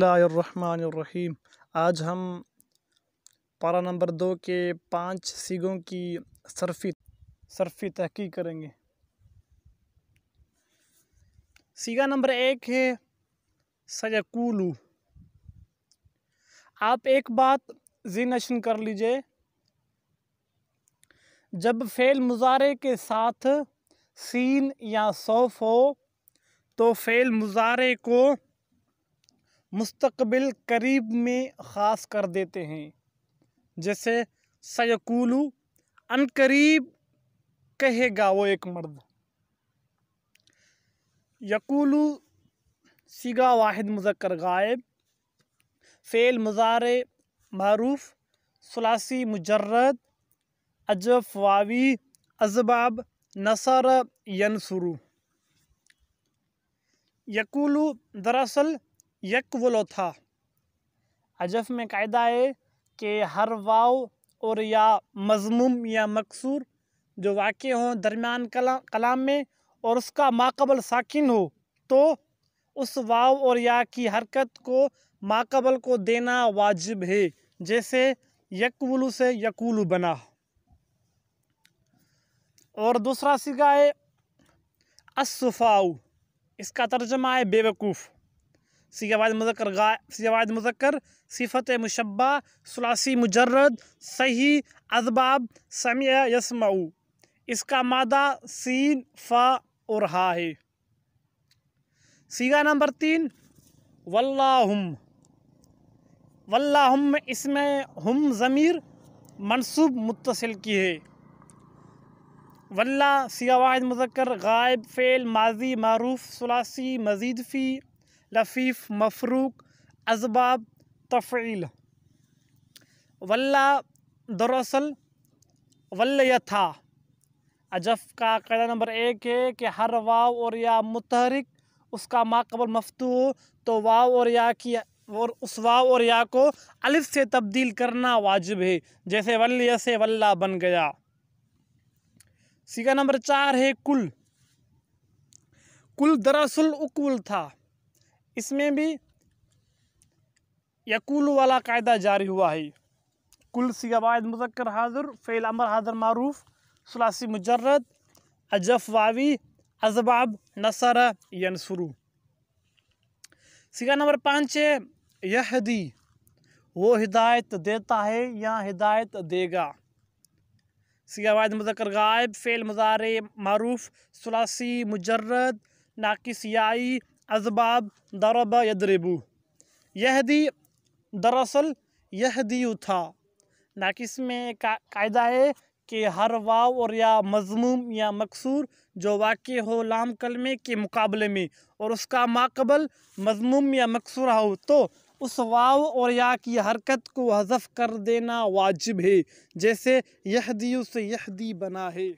रहीम आज हम पारा नंबर दो के पांच सीगों की सरफी सरफी तहकी करेंगे सीगा नंबर एक है सयकूलू आप एक बात जी नशन कर लीजिए जब फेल मुजारे के साथ सीन या सौफ हो तो फेल मुजारे को मुस्तकबिल करीब में ख़ास कर देते हैं जैसे सयकूलू अन करीब कहेगा वो एक मर्द यकूलू सिगा वाहिद मुजक्र गायब फ़ेल मुजारे मरूफ सलासी मुजर्रद अजफ वावी अजबाब नसर यनसरू यकूलू दरअसल यक वलो था अजफ में कायदा है कि हर वाव और या मजमूम या मकसूर जो वाक़ हों दरमियान कला कलाम में और उसका माकबल साकिन हो तो उस वाव और या की हरकत को माकबल को देना वाजिब है जैसे यकवलू से यकूलू बना और दूसरा सिगा है असफ़ाऊ इसका तर्जमा है बेवकूफ़ सियावाद मुजक्र सियावाद मुजक्र सिफत मुशबा सलासी मुजर्रद सही अजबाब सम यसमाऊ इसका मादा सीन फ़ा और हा है सीगा नंबर तीन वल्लाहुम वल्लाहुम इसमें हम ज़मीर मनसूब मुतसिल की है वल्ला सियावाद मुजक्र गायब फ़ेल माजी मारूफ़ सलासी मजीद फ़ी लफ़ीफ़ मफरूक अजबाब तफ़ील वल्ला दरअसल वल्ल था अजफ का कदा नंबर एक है कि हर वाव और या मुतहरक उसका माकबल मफतू हो तो वाव और या की और उस वाव और या को अलिफ से तब्दील करना वाजिब है जैसे वल से वल्ला बन गया सीखा नंबर चार है कुल कुल दरअसल उकुल था इसमें भी यकुल वाला कायदा जारी हुआ है कुल सियाबाद मुजक्र हाजुर फ़ैल अमर हाजर मारूफ सलासी मुजर्रद अजफ वावी अजबाब नसर यनसरू सिगा नंबर पाँच है यहदी वो हिदायत देता है या हिदायत देगा सिगावाद मुजक्र गायब फ़ेल मज़ार मरूफ सलासी मुजर्रद नाकिस याई अजबाब दरब यदरबू यहदी दरअसल यहदी था ना में कायदा है कि हर वाव और या मजमूम या मकसूर जो वाक़ हो लाम कलमे के मुकाबले में और उसका माकबल मजमूम या मकसूर हो तो उस वाव और या की हरकत को हजफ कर देना वाजिब है जैसे यहदी से यहदी बना है